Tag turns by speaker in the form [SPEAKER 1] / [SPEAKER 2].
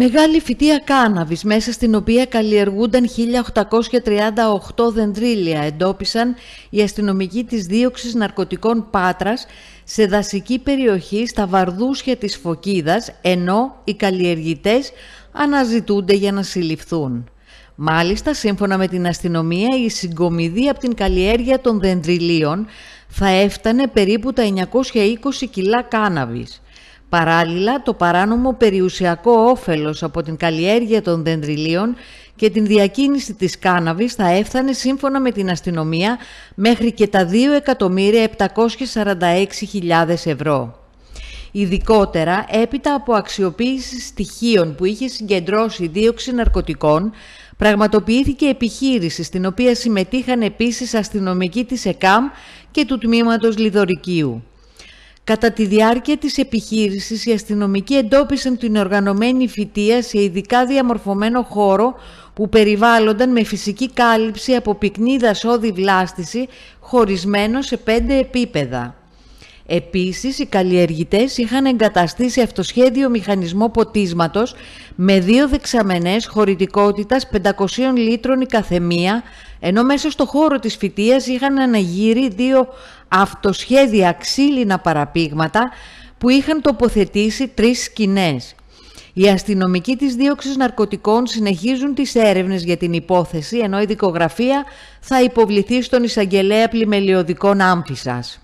[SPEAKER 1] Μεγάλη φυτία κάναβης μέσα στην οποία καλλιεργούνταν 1838 δεντρίλια εντόπισαν οι αστυνομικοί της δίωξης ναρκωτικών Πάτρας σε δασική περιοχή στα βαρδούσια της Φωκίδας ενώ οι καλλιεργητές αναζητούνται για να συλληφθούν. Μάλιστα, σύμφωνα με την αστυνομία, η συγκομιδή από την καλλιέργεια των δεντριλίων θα έφτανε περίπου τα 920 κιλά κάναβης. Παράλληλα, το παράνομο περιουσιακό όφελος από την καλλιέργεια των δεντριλίων και την διακίνηση της κάναβης θα έφτανε σύμφωνα με την αστυνομία μέχρι και τα 2.746.000 ευρώ. Ειδικότερα, έπειτα από αξιοποίηση στοιχείων που είχε συγκεντρώσει δίωξη ναρκωτικών, πραγματοποιήθηκε επιχείρηση στην οποία συμμετείχαν επίσης αστυνομικοί της ΕΚΑΜ και του Τμήματος Λιδωρικίου. Κατά τη διάρκεια της επιχείρησης, οι αστυνομικοί εντόπισαν την οργανωμένη φυτεία σε ειδικά διαμορφωμένο χώρο που περιβάλλονταν με φυσική κάλυψη από πυκνή δασόδη βλάστηση χωρισμένο σε πέντε επίπεδα. Επίσης, οι καλλιεργητές είχαν εγκαταστήσει αυτοσχέδιο μηχανισμό ποτίσματος με δύο δεξαμενές χωρητικότητας 500 λίτρων η καθεμία, ενώ μέσα στο χώρο της φυτίας είχαν αναγύρει δύο αυτοσχέδια ξύλινα παραπήγματα που είχαν τοποθετήσει τρεις σκηνές. Οι αστυνομικοί της δίωξης ναρκωτικών συνεχίζουν τις έρευνες για την υπόθεση, ενώ η δικογραφία θα υποβληθεί στον εισαγγελέα πλημελιωδικών άμφισας.